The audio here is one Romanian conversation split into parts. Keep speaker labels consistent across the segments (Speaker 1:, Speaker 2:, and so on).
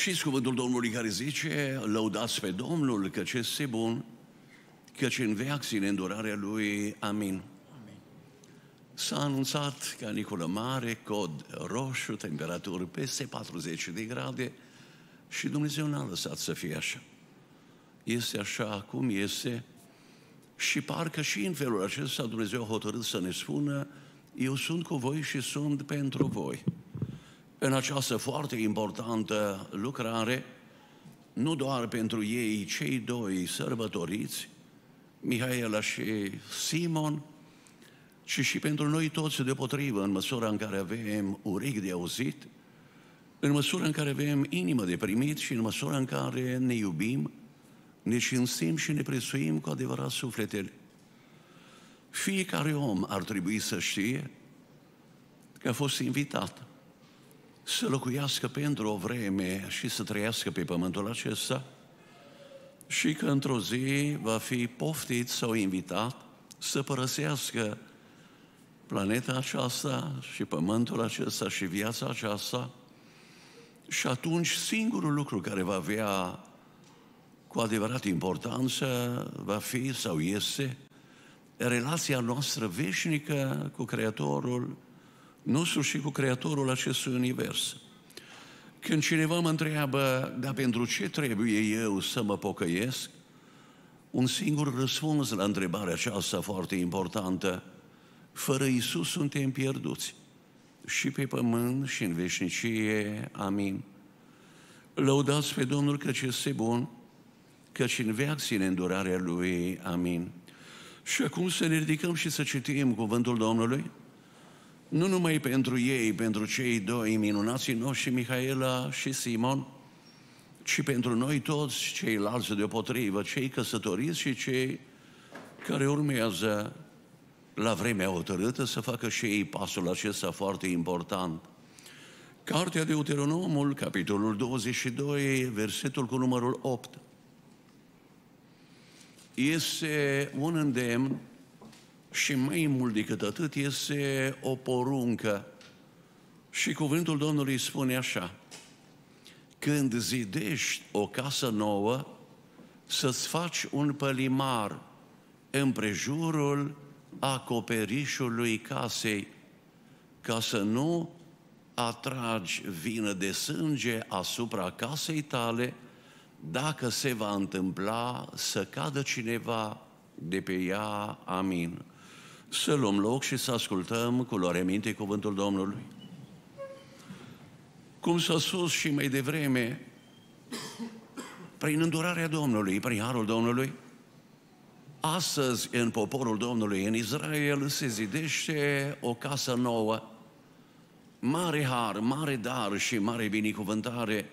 Speaker 1: Știți cuvântul Domnului care zice, lăudați pe Domnul că ce este bun, ce în veac ține îndurarea Lui. Amin. Amin. S-a anunțat Nicolă mare, cod roșu, temperaturi peste 40 de grade și Dumnezeu n-a lăsat să fie așa. Este așa cum este și parcă și în felul acesta Dumnezeu a hotărât să ne spună eu sunt cu voi și sunt pentru voi în această foarte importantă lucrare, nu doar pentru ei, cei doi sărbătoriți, Mihaela și Simon, ci și pentru noi toți deopotrivă, în măsura în care avem urechi de auzit, în măsura în care avem inimă de primit și în măsura în care ne iubim, ne cinstim și ne presuim cu adevărat sufletele. Fiecare om ar trebui să știe că a fost invitat să locuiască pentru o vreme și să trăiască pe pământul acesta și că într-o zi va fi poftit sau invitat să părăsească planeta aceasta și pământul acesta și viața aceasta și atunci singurul lucru care va avea cu adevărat importanță va fi sau este relația noastră veșnică cu Creatorul, nostru și cu Creatorul acestui univers. Când cineva mă întreabă, dar pentru ce trebuie eu să mă pocăiesc? Un singur răspuns la întrebarea aceasta foarte importantă. Fără Isus suntem pierduți. Și pe pământ și în veșnicie. Amin. Lăudați pe Domnul că este bun, căci în veac ține îndurarea Lui. Amin. Și acum să ne ridicăm și să citim cuvântul Domnului nu numai pentru ei, pentru cei doi minunați noștri, Mihaela și Simon, ci pentru noi toți ceilalți deopotrivă, cei căsătoriți și cei care urmează la vremea hotărâtă să facă și ei pasul acesta foarte important. Cartea Deuteronomul, capitolul 22, versetul cu numărul 8, este un îndemn și mai mult decât atât este o poruncă. Și cuvântul Domnului spune așa, când zidești o casă nouă, să-ți faci un pălimar împrejurul acoperișului casei, ca să nu atragi vină de sânge asupra casei tale, dacă se va întâmpla să cadă cineva de pe ea. Amin să luăm loc și să ascultăm cu luare minte cuvântul Domnului. Cum s-a spus și mai devreme, prin îndurarea Domnului, prin harul Domnului, astăzi în poporul Domnului, în Israel, se zidește o casă nouă, mare har, mare dar și mare binecuvântare.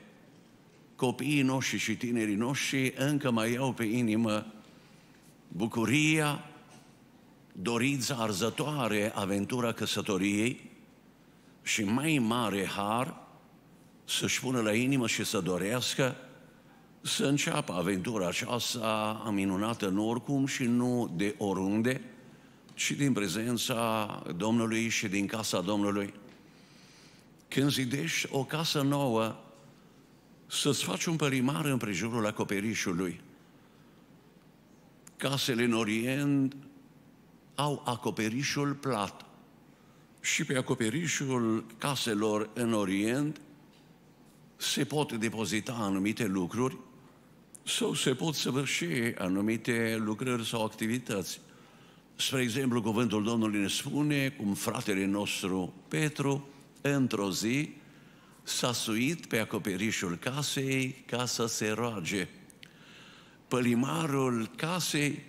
Speaker 1: Copiii noștri și tinerii noștri încă mai au pe inimă bucuria dorința arzătoare, aventura căsătoriei și mai mare har să-și pună la inimă și să dorească să înceapă aventura aceasta minunată nu oricum și nu de oriunde, ci din prezența Domnului și din casa Domnului. Când zidești o casă nouă, să-ți faci un părimar în prejurul acoperișului. Casele în Orient au acoperișul plat. Și pe acoperișul caselor în Orient se pot depozita anumite lucruri sau se pot săvârși anumite lucrări sau activități. Spre exemplu, cuvântul Domnului ne spune cum fratele nostru Petru, într-o zi, s-a suit pe acoperișul casei ca să se roage. Pălimarul casei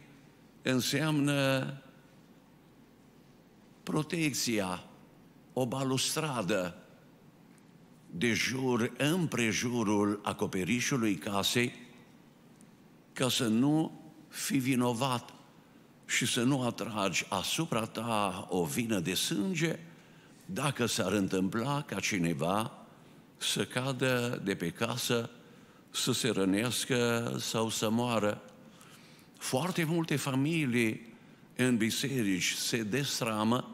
Speaker 1: înseamnă protecția, o balustradă de jur împrejurul acoperișului casei ca să nu fi vinovat și să nu atragi asupra ta o vină de sânge dacă s-ar întâmpla ca cineva să cadă de pe casă, să se rănească sau să moară. Foarte multe familii în biserici se destramă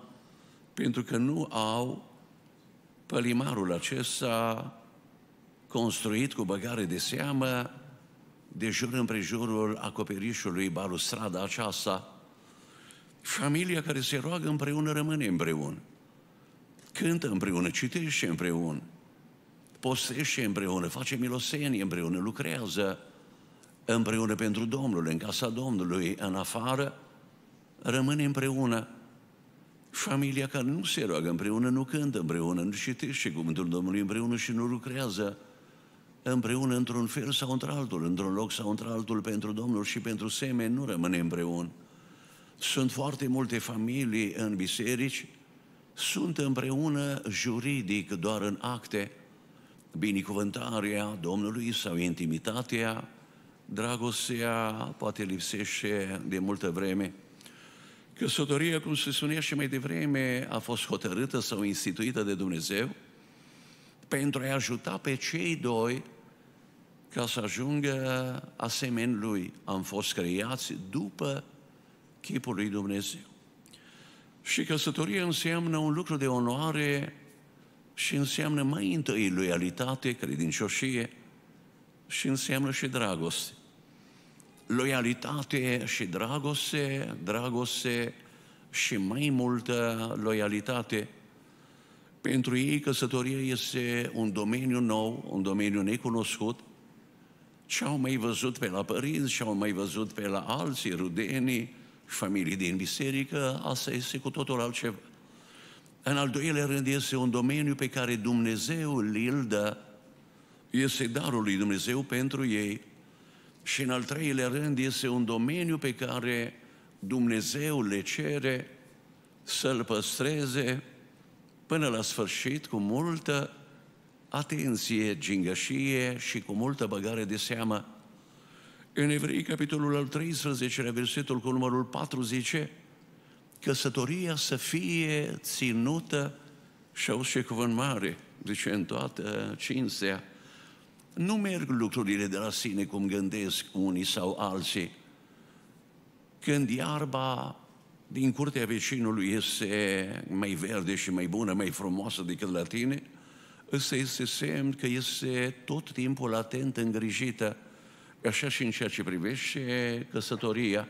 Speaker 1: pentru că nu au pălimarul acesta construit cu băgare de seamă de jur împrejurul acoperișului, balustrada aceasta. Familia care se roagă împreună rămâne împreună. Cântă împreună, citește împreună, postește împreună, face milosenie împreună, lucrează împreună pentru Domnul, în casa Domnului, în afară, rămâne împreună Familia care nu se roagă împreună, nu cântă împreună, nu citește cuvântul Domnului împreună și nu lucrează împreună într-un fel sau într-altul, într-un loc sau într-altul pentru Domnul și pentru semeni, nu rămâne împreună. Sunt foarte multe familii în biserici, sunt împreună juridic doar în acte, binecuvântarea Domnului sau intimitatea, dragostea poate lipsește de multă vreme – Căsătoria, cum se spunea și mai devreme, a fost hotărâtă sau instituită de Dumnezeu pentru a ajuta pe cei doi ca să ajungă asemeni lui. Am fost creați după chipul lui Dumnezeu. Și căsătoria înseamnă un lucru de onoare și înseamnă mai întâi loialitate, credincioșie și înseamnă și dragoste loialitate și dragoste, dragoste și mai multă loialitate. Pentru ei căsătoria este un domeniu nou, un domeniu necunoscut. Ce au mai văzut pe la părinți, ce au mai văzut pe la alții, rudenii, familii din biserică, asta este cu totul altceva. În al doilea rând este un domeniu pe care Dumnezeu îl dă, este darul lui Dumnezeu pentru ei – și în al treilea rând este un domeniu pe care Dumnezeu le cere să-l păstreze până la sfârșit cu multă atenție, gingășie și cu multă băgare de seamă. În Evrei, capitolul al 13, versetul cu numărul 4 zice căsătoria să fie ținută și au și cuvânt mare, zice, în toată cinstea, nu merg lucrurile de la sine cum gândesc unii sau alții. Când iarba din curtea vecinului este mai verde și mai bună, mai frumoasă decât la tine, ăsta este semn că este tot timpul atent, îngrijită, așa și în ceea ce privește căsătoria.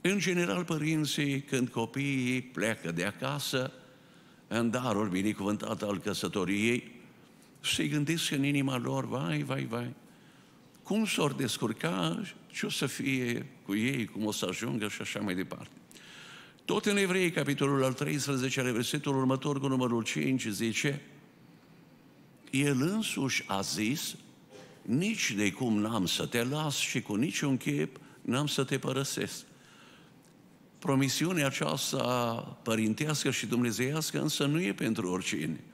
Speaker 1: În general, părinții, când copiii pleacă de acasă, în darul binecuvântat al căsătoriei, se gândesc în inima lor, vai, vai, vai, cum s-or descurca, ce o să fie cu ei, cum o să ajungă și așa mai departe. Tot în Evrei, capitolul al 13, versetul următor cu numărul 5, zice El însuși a zis, nici de cum n-am să te las și cu niciun chip n-am să te părăsesc. Promisiunea aceasta părintească și dumnezeiască însă nu e pentru oricine –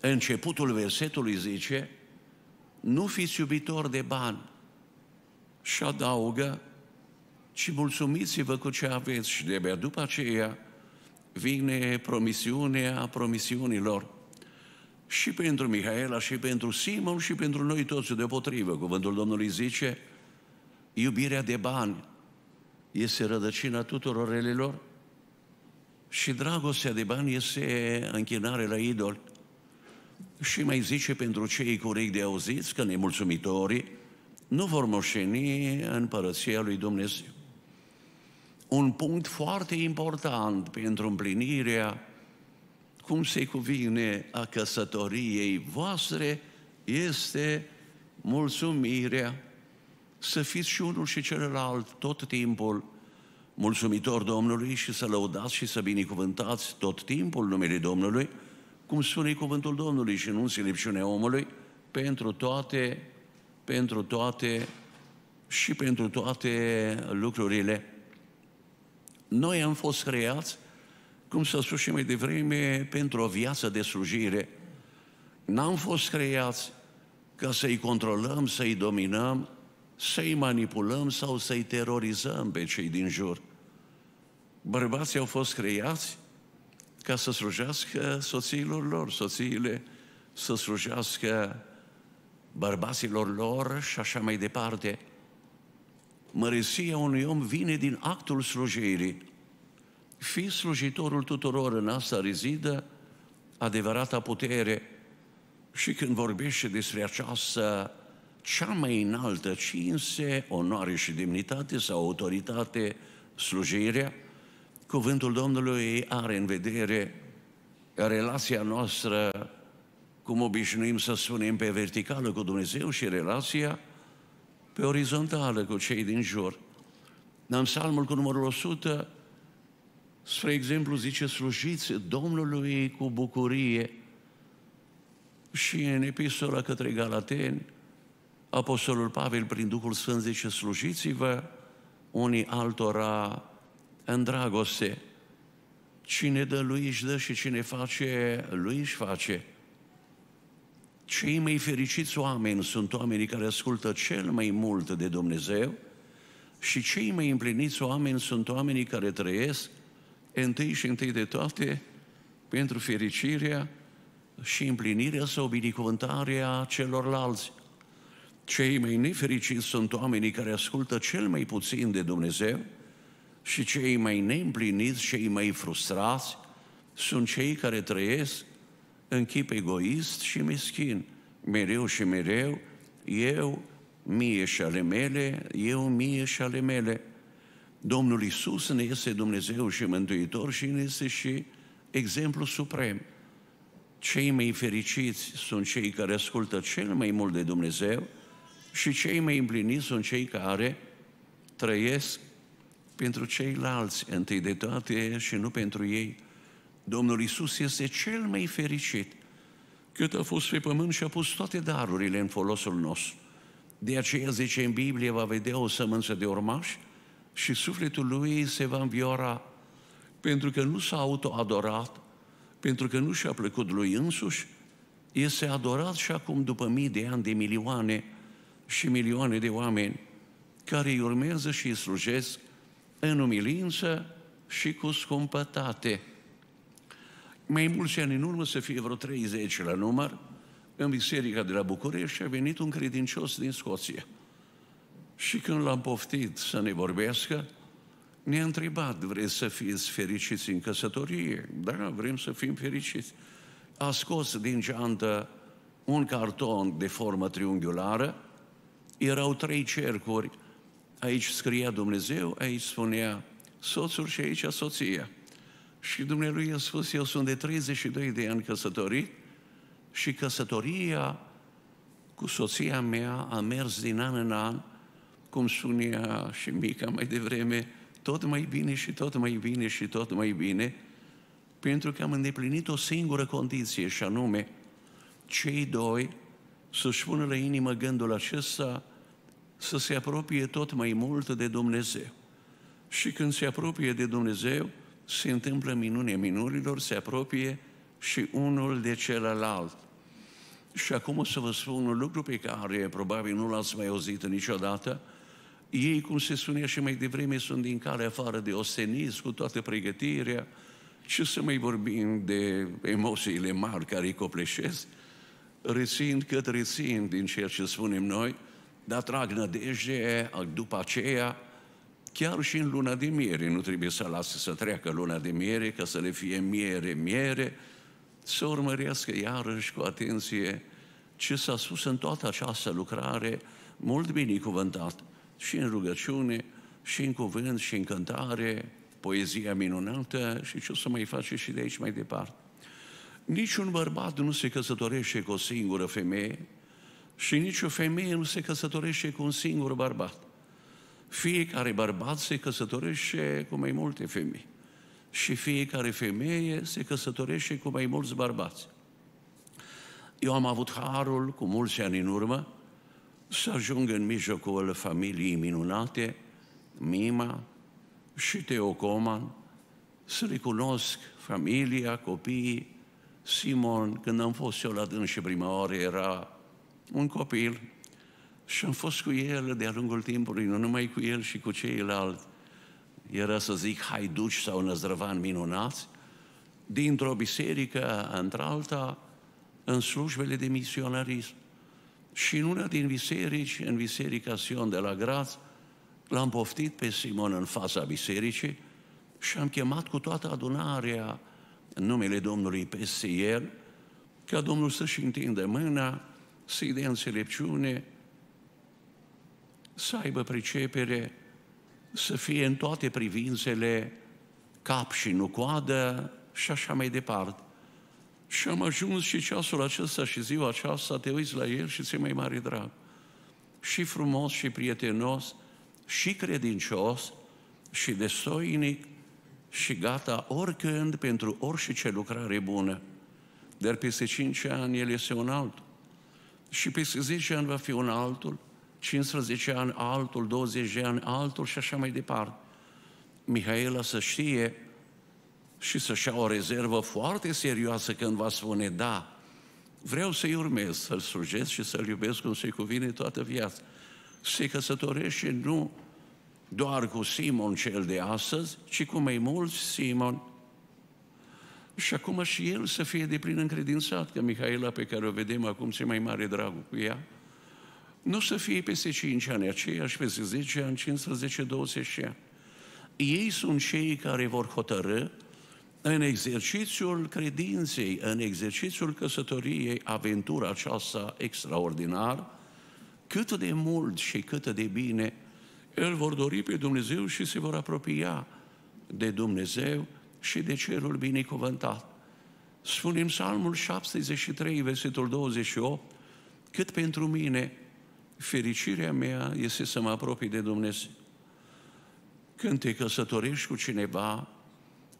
Speaker 1: începutul versetului zice, nu fiți iubitori de bani. Și adaugă, ci mulțumiți-vă cu ce aveți. Și de după aceea vine promisiunea promisiunilor și pentru Mihaela, și pentru Simon, și pentru noi toți deopotrivă. Cuvântul Domnului zice, iubirea de bani este rădăcina tuturor relelor și dragostea de bani este închinare la idoli și mai zice pentru cei corect de auziți că nemulțumitorii nu vor moșteni împărăția lui Dumnezeu. Un punct foarte important pentru împlinirea cum se cuvine a căsătoriei voastre este mulțumirea. Să fiți și unul și celălalt tot timpul mulțumitor Domnului și să lăudați și să binecuvântați tot timpul numele Domnului, cum spune cuvântul Domnului și nu înțelepciunea omului, pentru toate, pentru toate și pentru toate lucrurile. Noi am fost creați, cum să spus și mai devreme, pentru o viață de slujire. N-am fost creați ca să-i controlăm, să-i dominăm, să-i manipulăm sau să-i terorizăm pe cei din jur. Bărbații au fost creați ca să slujească soțiilor lor, soțiile să slujească bărbaților lor și așa mai departe. Măresia unui om vine din actul slujirii. Fi slujitorul tuturor, în asta rezidă adevărata putere. Și când vorbește despre această cea mai înaltă cinse, onoare și demnitate sau autoritate, slujirea, Cuvântul Domnului are în vedere relația noastră, cum obișnuim să spunem, pe verticală cu Dumnezeu și relația pe orizontală cu cei din jur. În psalmul cu numărul 100, spre exemplu, zice, slujiți Domnului cu bucurie. Și în epistola către Galateni, Apostolul Pavel, prin Duhul Sfânt, zice, slujiți-vă unii altora în dragoste. Cine dă lui își dă și cine face, lui își face. Cei mai fericiți oameni sunt oamenii care ascultă cel mai mult de Dumnezeu și cei mai împliniți oameni sunt oamenii care trăiesc întâi și întâi de toate pentru fericirea și împlinirea sau binecuvântarea celorlalți. Cei mai nefericiți sunt oamenii care ascultă cel mai puțin de Dumnezeu și cei mai neîmpliniți, cei mai frustrați, sunt cei care trăiesc în chip egoist și meschin. Mereu și mereu, eu, mie și ale mele, eu, mie și ale mele. Domnul Isus ne este Dumnezeu și Mântuitor și ne este și exemplu suprem. Cei mai fericiți sunt cei care ascultă cel mai mult de Dumnezeu și cei mai împliniți sunt cei care trăiesc pentru ceilalți întâi de toate și nu pentru ei. Domnul Isus este cel mai fericit cât a fost pe pământ și a pus toate darurile în folosul nostru. De aceea, zice în Biblie, va vedea o sămânță de urmași și sufletul lui se va înviora pentru că nu s-a autoadorat, pentru că nu și-a plăcut lui însuși, este adorat și acum după mii de ani de milioane și milioane de oameni care îi urmează și îi slujesc în umilință și cu scumpătate. Mai mulți ani în urmă, să fie vreo 30 la număr, în biserica de la București a venit un credincios din Scoția. Și când l-am poftit să ne vorbească, ne-a întrebat, vreți să fiți fericiți în căsătorie? Da, vrem să fim fericiți. A scos din geantă un carton de formă triunghiulară, erau trei cercuri aici scria Dumnezeu, aici spunea soțul și aici soția. Și Dumnezeu i-a spus, eu sunt de 32 de ani căsătorit și căsătoria cu soția mea a mers din an în an, cum spunea și mica mai devreme, tot mai bine și tot mai bine și tot mai bine, pentru că am îndeplinit o singură condiție și anume, cei doi să-și pună la inimă gândul acesta să se apropie tot mai mult de Dumnezeu. Și când se apropie de Dumnezeu, se întâmplă minune minunilor, se apropie și unul de celălalt. Și acum o să vă spun un lucru pe care probabil nu l-ați mai auzit niciodată. Ei, cum se spunea și mai devreme, sunt din care afară de ostenism, cu toată pregătirea. Și să mai vorbim de emoțiile mari care îi copleșesc, rețin cât rețin din ceea ce spunem noi – dar trag nădejde după aceea, chiar și în luna de miere, nu trebuie să lase să treacă luna de miere, ca să le fie miere, miere, să urmărească iarăși cu atenție ce s-a spus în toată această lucrare, mult binecuvântat, și în rugăciune, și în cuvânt, și în cântare, poezia minunată și ce o să mai face și de aici mai departe. Niciun bărbat nu se căsătorește cu o singură femeie, și nicio femeie nu se căsătorește cu un singur bărbat. Fiecare bărbat se căsătorește cu mai multe femei. Și fiecare femeie se căsătorește cu mai mulți bărbați. Eu am avut harul, cu mulți ani în urmă, să ajung în mijlocul familiei minunate, Mima și Teocoman, să le cunosc familia, copiii. Simon, când am fost eu la dâns și prima oară, era un copil și am fost cu el de-a lungul timpului, nu numai cu el și cu ceilalți. Era să zic haiduci sau năzdrăvan minunați, dintr-o biserică într-alta, în slujbele de misionarism. Și în una din biserici, în Biserica Sion de la Graz, l-am poftit pe Simon în fața bisericii și am chemat cu toată adunarea în numele Domnului peste el, ca Domnul să-și întinde mâna să-i dea înțelepciune, să aibă pricepere, să fie în toate privințele cap și nu coadă și așa mai departe. Și am ajuns și ceasul acesta și ziua aceasta, te uiți la el și ți mai mare drag. Și frumos și prietenos, și credincios, și desoinic și gata oricând pentru orice ce lucrare bună. Dar peste cinci ani el este un altul și pe 10 ani va fi un altul, 15 ani altul, 20 de ani altul și așa mai departe. Mihaela să știe și să-și ia o rezervă foarte serioasă când va spune da, vreau să-i urmez, să-l slujesc și să-l iubesc cum se cuvine toată viața. Se căsătorește nu doar cu Simon cel de astăzi, ci cu mai mulți Simon și acum și el să fie de plin încredințat că Mihaela pe care o vedem acum ce mai mare dragul cu ea, nu să fie peste 5 ani aceiași, peste 10 ani, 15, 20 ani. Ei sunt cei care vor hotărâ în exercițiul credinței, în exercițiul căsătoriei, aventura aceasta extraordinară, cât de mult și cât de bine îl vor dori pe Dumnezeu și se vor apropia de Dumnezeu și de cerul binecuvântat. Spunem Psalmul 73, versetul 28, cât pentru mine fericirea mea este să mă apropii de Dumnezeu. Când te căsătorești cu cineva,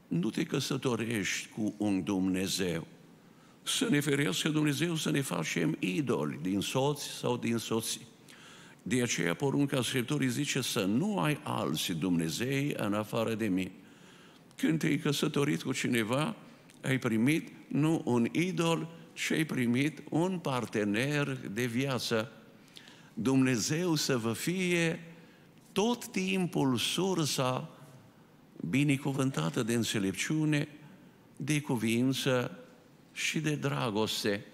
Speaker 1: nu te căsătorești cu un Dumnezeu. Să ne ferească Dumnezeu să ne facem idoli din soți sau din soții. De aceea porunca Scripturii zice să nu ai alți Dumnezei în afară de mine. Când te-ai căsătorit cu cineva, ai primit nu un idol, ci ai primit un partener de viață. Dumnezeu să vă fie tot timpul sursa binecuvântată de înțelepciune, de cuvință și de dragoste.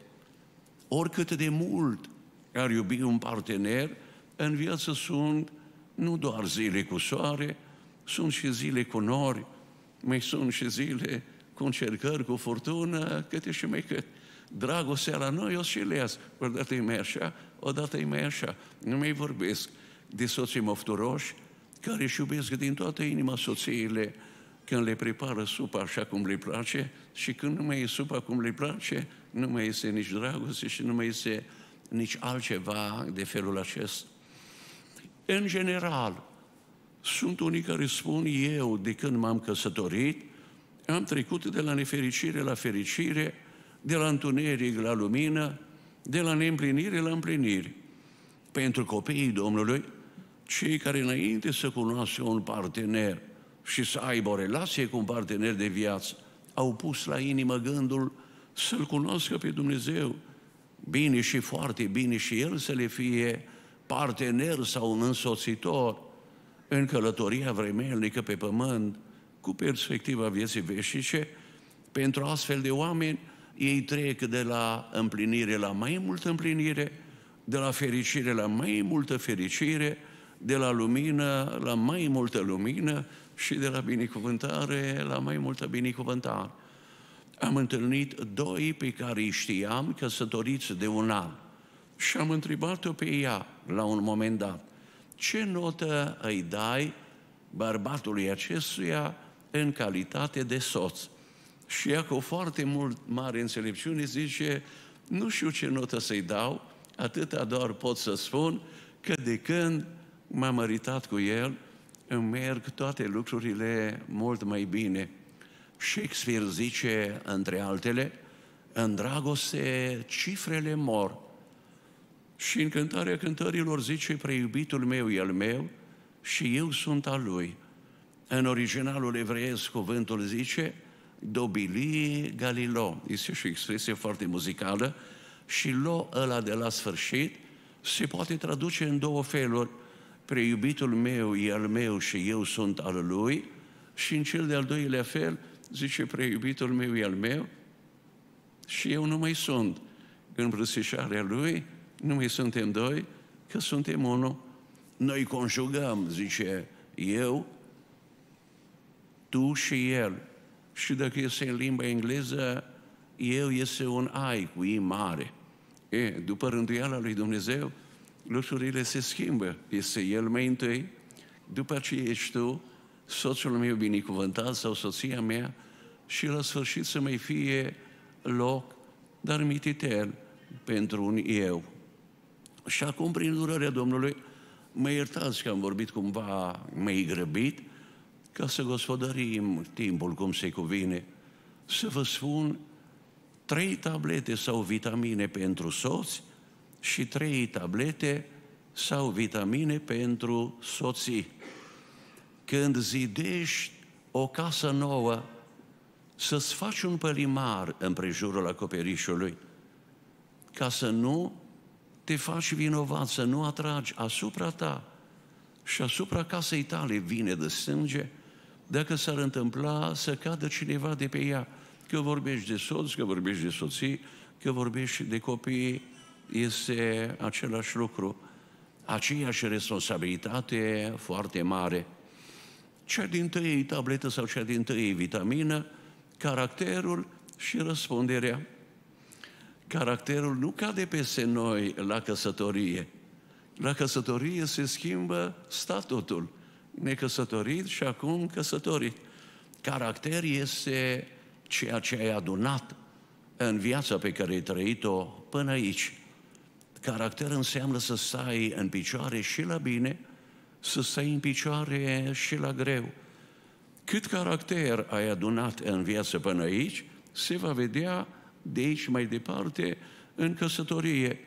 Speaker 1: Oricât de mult ar iubi un partener, în viață sunt nu doar zile cu soare, sunt și zile cu nori, mai sunt și zile cu încercări, cu furtună, câte și mai cât. Dragostea la noi o și le Odată e mai așa, odată e mai așa. Nu mai vorbesc de soții mofturoși care își iubesc din toată inima soțiile când le prepară supa așa cum le place și când nu mai e supa cum le place, nu mai este nici dragoste și nu mai este nici altceva de felul acesta. În general, sunt unii care spun, eu de când m-am căsătorit, am trecut de la nefericire la fericire, de la întuneric la lumină, de la neîmplinire la împlinire. Pentru copiii Domnului, cei care înainte să cunoască un partener și să aibă o relație cu un partener de viață, au pus la inimă gândul să-L cunoască pe Dumnezeu. Bine și foarte bine și El să le fie partener sau un însoțitor în călătoria vremelnică pe pământ, cu perspectiva vieții veșnice, pentru astfel de oameni, ei trec de la împlinire la mai multă împlinire, de la fericire la mai multă fericire, de la lumină la mai multă lumină și de la binecuvântare la mai multă binecuvântare. Am întâlnit doi pe care îi știam căsătoriți de un an și am întrebat-o pe ea la un moment dat – ce notă îi dai bărbatului acestuia în calitate de soț. Și ea cu foarte mult mare înțelepciune zice, nu știu ce notă să-i dau, atâta doar pot să spun că de când m-am măritat cu el, îmi merg toate lucrurile mult mai bine. Shakespeare zice, între altele, în dragoste cifrele mor, și în cântarea cântărilor zice, preiubitul meu e al meu și eu sunt al lui. În originalul evreiesc cuvântul zice, dobilie galilo. Este și o expresie foarte muzicală și lo ăla de la sfârșit se poate traduce în două feluri. Preiubitul meu e al meu și eu sunt al lui și în cel de-al doilea fel zice preiubitul meu e al meu și eu nu mai sunt. În îmbrățișarea lui nu mai suntem doi, că suntem unul. Noi conjugăm, zice eu, tu și el. Și dacă este în limba engleză, eu este un ai cu i mare. E, după rânduiala lui Dumnezeu, lucrurile se schimbă. Este el mai întâi, după ce ești tu, soțul meu binecuvântat sau soția mea, și la sfârșit să mai fie loc, dar mititel pentru un eu. Și acum, prin durerea Domnului, mă iertați că am vorbit cumva mai grăbit, ca să gospodărim timpul cum se cuvine, să vă spun trei tablete sau vitamine pentru soți și trei tablete sau vitamine pentru soții. Când zidești o casă nouă, să-ți faci un pălimar în acoperișului, ca să nu te faci vinovat, să nu atragi asupra ta și asupra casei tale vine de sânge, dacă s-ar întâmpla să cadă cineva de pe ea, că vorbești de soț, că vorbești de soții, că vorbești de copii, este același lucru, aceeași responsabilitate foarte mare. Cea din tăi tabletă sau cea din tăi vitamină, caracterul și răspunderea Caracterul nu cade peste noi la căsătorie. La căsătorie se schimbă statutul. Necăsătorit și acum căsătorit. Caracter este ceea ce ai adunat în viața pe care ai trăit-o până aici. Caracter înseamnă să stai în picioare și la bine, să stai în picioare și la greu. Cât caracter ai adunat în viață până aici, se va vedea de aici mai departe, în căsătorie.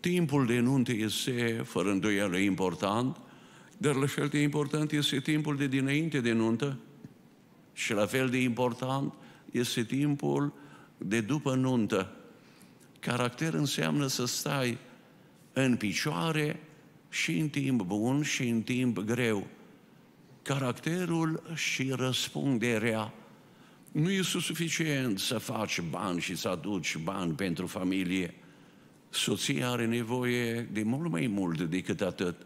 Speaker 1: Timpul de nuntă este, fără îndoială, important, dar la fel de important este timpul de dinainte de nuntă și la fel de important este timpul de după nuntă. Caracter înseamnă să stai în picioare și în timp bun și în timp greu. Caracterul și răspunderea nu este suficient să faci bani și să aduci bani pentru familie. Soția are nevoie de mult mai mult decât atât.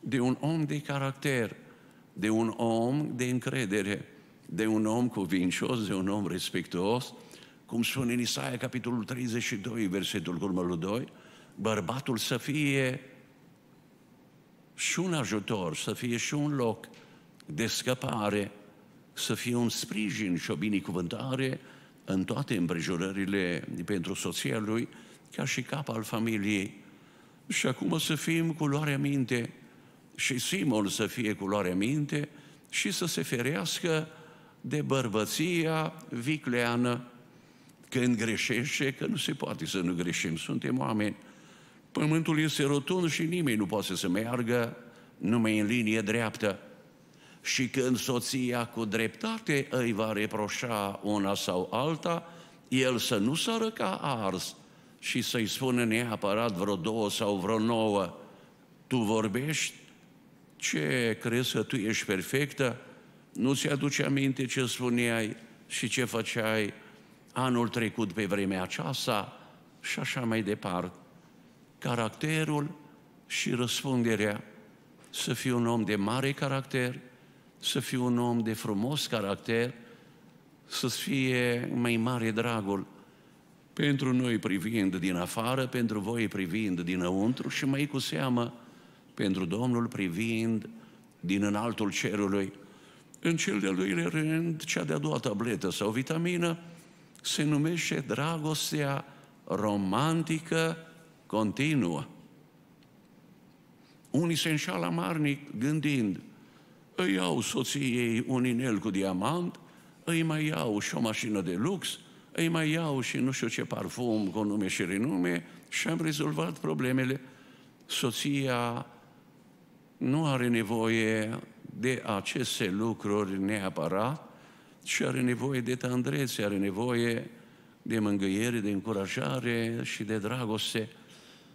Speaker 1: De un om de caracter, de un om de încredere, de un om cuvincios, de un om respectuos, cum spune în Isaia, capitolul 32, versetul numărul 2, bărbatul să fie și un ajutor, să fie și un loc de scăpare să fie un sprijin și o binecuvântare în toate împrejurările pentru soția lui, ca și cap al familiei. Și acum să fim cu minte și Simon să fie cu minte și să se ferească de bărbăția vicleană. Când greșește, că nu se poate să nu greșim, suntem oameni. Pământul este rotund și nimeni nu poate să meargă numai în linie dreaptă și când soția cu dreptate îi va reproșa una sau alta, el să nu sără ca ars și să-i spună neapărat vreo două sau vreo nouă, tu vorbești? Ce, crezi că tu ești perfectă? Nu ți-aduce aminte ce spuneai și ce făceai anul trecut pe vremea aceasta și așa mai departe. Caracterul și răspunderea să fii un om de mare caracter, să fiu un om de frumos caracter, să fie mai mare dragul pentru noi privind din afară, pentru voi privind dinăuntru și mai cu seamă pentru Domnul privind din înaltul cerului. În cel de-al doilea rând, cea de-a doua tabletă sau vitamină se numește dragostea romantică continuă. Unii se înșală amarnic gândind îi iau soției ei un inel cu diamant, îi mai iau și o mașină de lux, îi mai iau și nu știu ce parfum cu nume și renume și am rezolvat problemele. Soția nu are nevoie de aceste lucruri neapărat, ci are nevoie de tandrețe, are nevoie de mângâiere, de încurajare și de dragoste.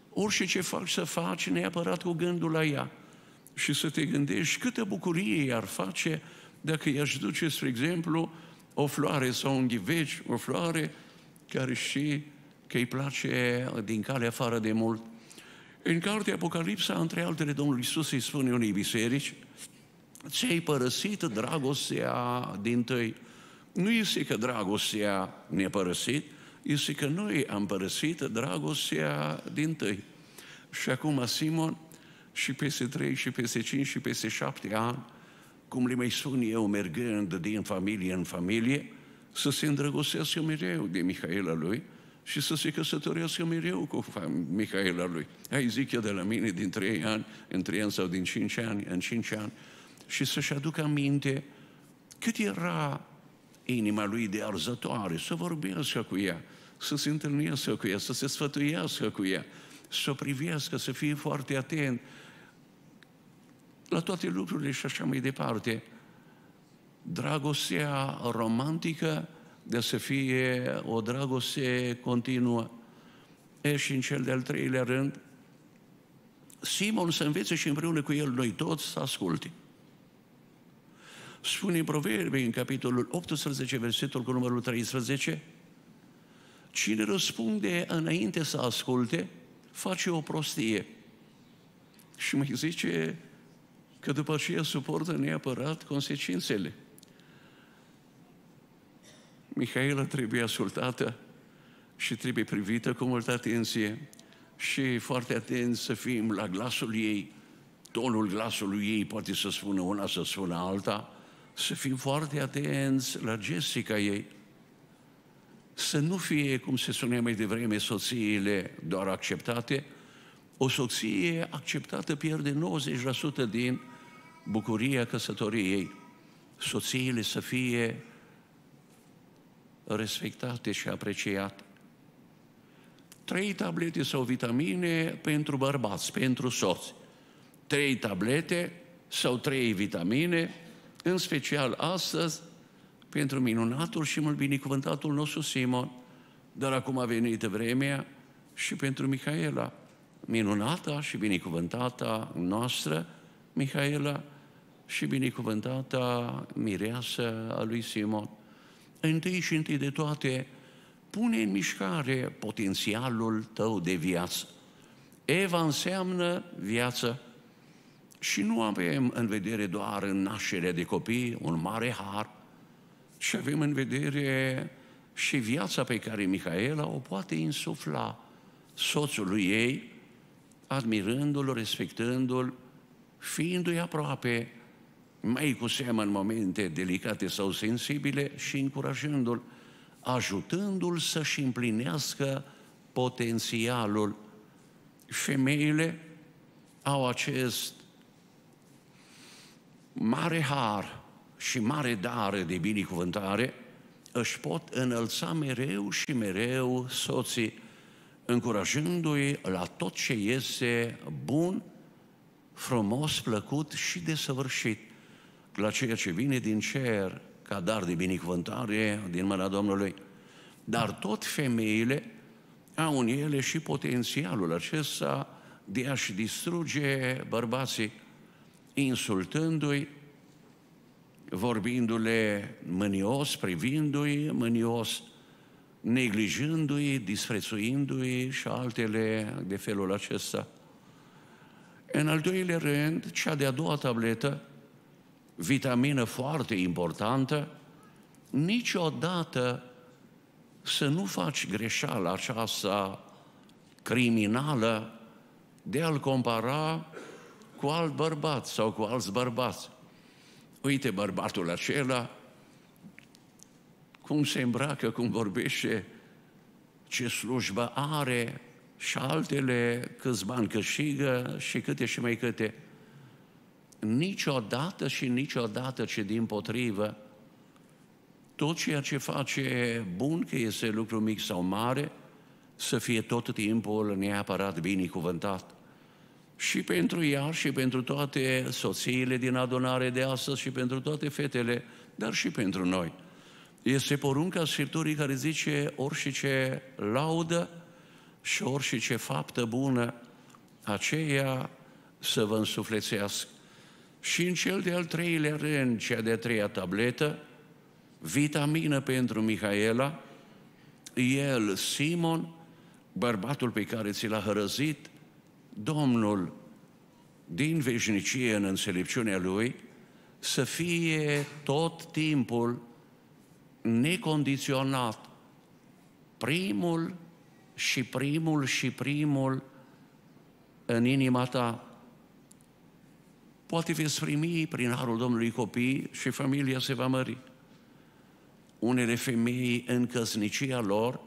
Speaker 1: Orice ce faci să faci, neapărat cu gândul la ea și să te gândești câtă bucurie i-ar face dacă i-aș duce, spre exemplu, o floare sau un ghiveci, o floare care și că îi place din cale afară de mult. În cartea Apocalipsa, între altele, Domnul Iisus îi spune unei biserici, ți-ai părăsit dragostea din tăi. Nu este că dragostea ne-a părăsit, este că noi am părăsit dragostea din tăi. Și acum, Simon, și peste trei, și peste cinci, și peste 7 ani, cum le mai spun eu, mergând din familie în familie, să se îndrăgostească mereu de Mihaela lui și să se căsătorească mereu cu Mihaela lui. Ai zic eu de la mine din trei ani, în trei ani sau din cinci ani, în cinci ani, și să-și aducă aminte cât era inima lui de arzătoare, să vorbească cu ea, să se întâlnească cu ea, să se sfătuiască cu ea, să o privească, să fie foarte atent, la toate lucrurile și așa mai departe. Dragostea romantică de să fie o dragoste continuă. E și în cel de-al treilea rând, Simon să învețe și împreună cu el noi toți să asculte. Spune în Proverbe, în capitolul 18, versetul cu numărul 13, cine răspunde înainte să asculte, face o prostie. Și mai zice că după aceea suportă neapărat consecințele. Mihaela trebuie ascultată și trebuie privită cu multă atenție și foarte atenți să fim la glasul ei, tonul glasului ei poate să spună una, să spună alta, să fim foarte atenți la gestica ei, să nu fie, cum se spunea mai devreme, soțiile doar acceptate, o soție acceptată pierde 90% din bucuria căsătoriei, soțiile să fie respectate și apreciate. Trei tablete sau vitamine pentru bărbați, pentru soți. Trei tablete sau trei vitamine, în special astăzi, pentru minunatul și mult binecuvântatul nostru Simon, dar acum a venit vremea și pentru Mihaela, minunata și binecuvântata noastră, Mihaela și binecuvântata mireasă a lui Simon. Întâi și întâi de toate, pune în mișcare potențialul tău de viață. Eva înseamnă viață. Și nu avem în vedere doar în nașterea de copii un mare har, ci avem în vedere și viața pe care Mihaela o poate insufla soțului ei, admirându-l, respectându-l, fiindu-i aproape, mai cu seamă în momente delicate sau sensibile și încurajându-l, ajutându-l să-și împlinească potențialul. Femeile au acest mare har și mare dar de binecuvântare, își pot înălța mereu și mereu soții, încurajându-i la tot ce iese bun frumos, plăcut și desăvârșit la ceea ce vine din cer ca dar de binecuvântare din mâna Domnului. Dar tot femeile au în ele și potențialul acesta de a-și distruge bărbații, insultându-i, vorbindu-le mânios, privindu-i mânios, neglijându-i, disprețuindu-i și altele de felul acesta. În al doilea rând, cea de-a doua tabletă, vitamină foarte importantă, niciodată să nu faci greșeala aceasta criminală de a-l compara cu alt bărbat sau cu alți bărbați. Uite bărbatul acela, cum se îmbracă, cum vorbește, ce slujbă are, și altele câți bani câștigă și câte și mai câte. Niciodată și niciodată, ce din potrivă, tot ceea ce face bun, că este lucru mic sau mare, să fie tot timpul neapărat binecuvântat. Și pentru ea și pentru toate soțiile din adunare de astăzi și pentru toate fetele, dar și pentru noi. Este porunca Scripturii care zice orice ce laudă, și orice ce faptă bună aceea să vă însuflețească. Și în cel de-al treilea rând, cea de-a treia tabletă, vitamină pentru Mihaela, el, Simon, bărbatul pe care ți l-a hărăzit, Domnul, din veșnicie în înțelepciunea lui, să fie tot timpul necondiționat primul și primul și primul în inima ta. Poate veți primi prin harul Domnului copii și familia se va mări. Unele femei în căsnicia lor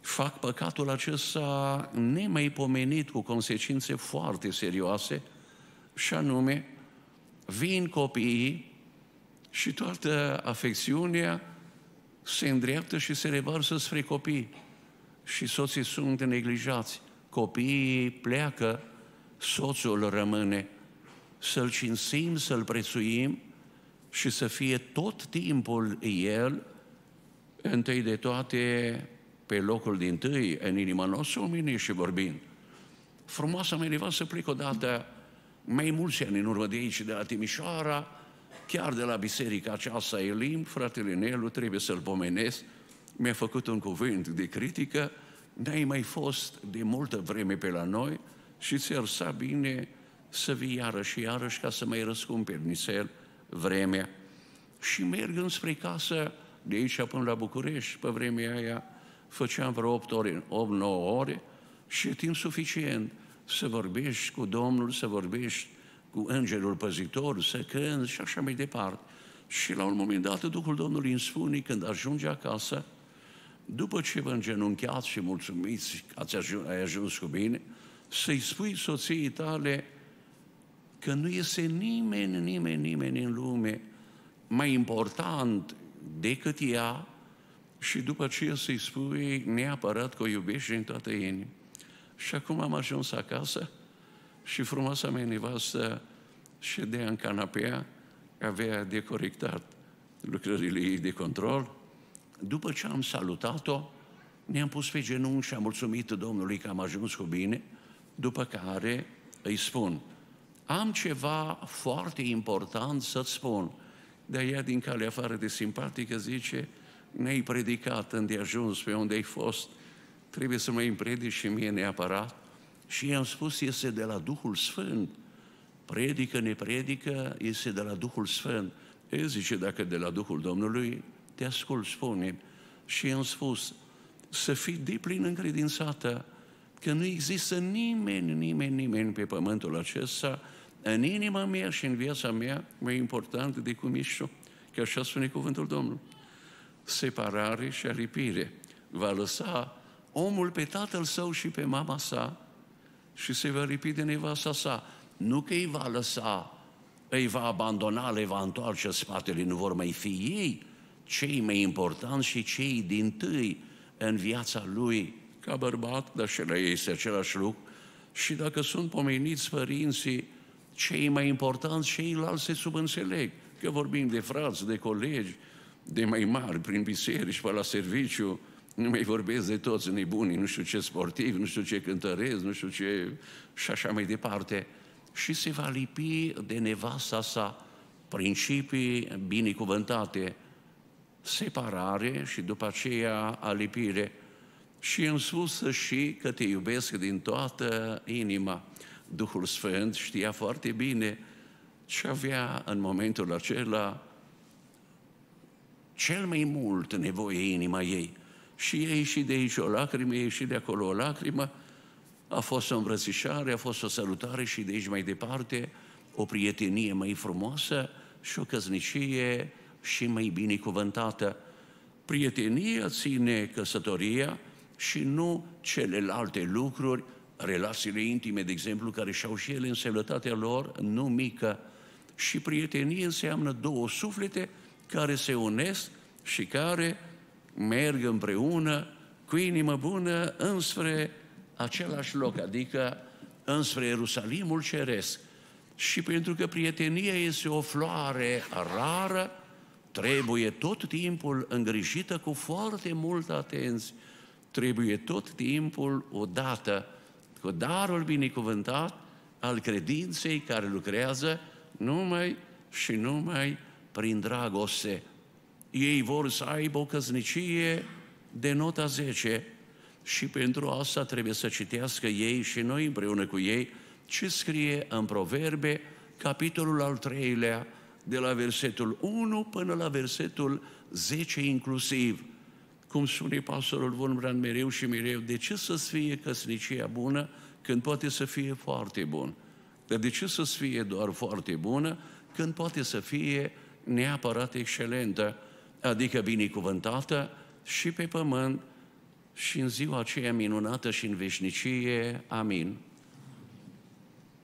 Speaker 1: fac păcatul acesta nemaipomenit cu consecințe foarte serioase și anume vin copiii și toată afecțiunea se îndreaptă și se revarsă spre copii și soții sunt neglijați. Copiii pleacă, soțul rămâne. Să-l cinsim, să-l prețuim și să fie tot timpul el, întâi de toate, pe locul din tâi, în inima noastră, omenii și vorbind. Frumoasa mea nevastă plec odată mai mulți ani în urmă de aici, de la Timișoara, chiar de la biserica aceasta Elim, fratele Nelu, trebuie să-l pomenesc, mi-a făcut un cuvânt de critică, n-ai mai fost de multă vreme pe la noi și ți-ar sa bine să vii iarăși și iarăși ca să mai răscumperi nițel vremea. Și merg înspre casă, de aici până la București, pe vremea aia, făceam vreo 8 ore, 8-9 ore și e timp suficient să vorbești cu Domnul, să vorbești cu îngerul păzitor, să cânți și așa mai departe. Și la un moment dat Duhul Domnului îmi spune, când ajunge acasă, după ce vă îngenunchiați și mulțumiți, ați ajuns, ai ajuns cu bine, să-i spui soției tale că nu este nimeni, nimeni, nimeni în lume mai important decât ea și după aceea să-i spui neapărat că o iubești din toată inima. Și acum am ajuns acasă și frumoasa mea nevastă ședea în canapea, avea de corectat lucrările ei de control după ce am salutat-o, ne-am pus pe genunchi și am mulțumit Domnului că am ajuns cu bine, după care îi spun, am ceva foarte important să-ți spun, dar ea din calea afară de simpatică zice, ne-ai predicat ajuns pe unde ai fost, trebuie să mă îmi și mie neapărat. Și i-am spus, este de la Duhul Sfânt. Predică, ne predică, este de la Duhul Sfânt. E zice, dacă de la Duhul Domnului, te ascult, spune. Și i-am spus, să fii de plin încredințată că nu există nimeni, nimeni, nimeni pe pământul acesta, în inima mea și în viața mea, mai important de cum ești tu, că așa spune cuvântul Domnului. Separare și aripire va lăsa omul pe tatăl său și pe mama sa și se va lipi de nevasta sa. Nu că îi va lăsa, îi va abandona, le va întoarce spatele, nu vor mai fi ei, cei mai importanți și cei din tâi în viața lui ca bărbat, dar și la ei este același lucru, și dacă sunt pomeniți părinții, cei mai importanți, ceilalți se subînțeleg. Că vorbim de frați, de colegi, de mai mari, prin biserici, pe la serviciu, nu mai vorbesc de toți nebunii, nu știu ce sportiv, nu știu ce cântărez, nu știu ce... și așa mai departe. Și se va lipi de nevasta sa principii binecuvântate, separare și după aceea alipire. Și în sus și că te iubesc din toată inima. Duhul Sfânt știa foarte bine ce avea în momentul acela cel mai mult nevoie inima ei. Și ei și de aici o lacrimă, ei și de acolo o lacrimă, a fost o îmbrățișare, a fost o salutare și de aici mai departe o prietenie mai frumoasă și o căsnicie și mai binecuvântată. Prietenia ține căsătoria și nu celelalte lucruri, relațiile intime, de exemplu, care și-au și ele însemnătatea lor, nu mică. Și prietenie înseamnă două suflete care se unesc și care merg împreună cu inimă bună înspre același loc, adică înspre Ierusalimul Ceresc. Și pentru că prietenia este o floare rară, trebuie tot timpul îngrijită cu foarte multă atenție, trebuie tot timpul odată cu darul binecuvântat al credinței care lucrează numai și numai prin dragoste. Ei vor să aibă o căznicie de nota 10 și pentru asta trebuie să citească ei și noi împreună cu ei ce scrie în Proverbe, capitolul al treilea, de la versetul 1 până la versetul 10 inclusiv. Cum spune pastorul Volmran mereu și mereu, de ce să-ți fie căsnicia bună când poate să fie foarte bună? Dar de ce să-ți fie doar foarte bună când poate să fie neapărat excelentă, adică binecuvântată și pe pământ și în ziua aceea minunată și în veșnicie. Amin.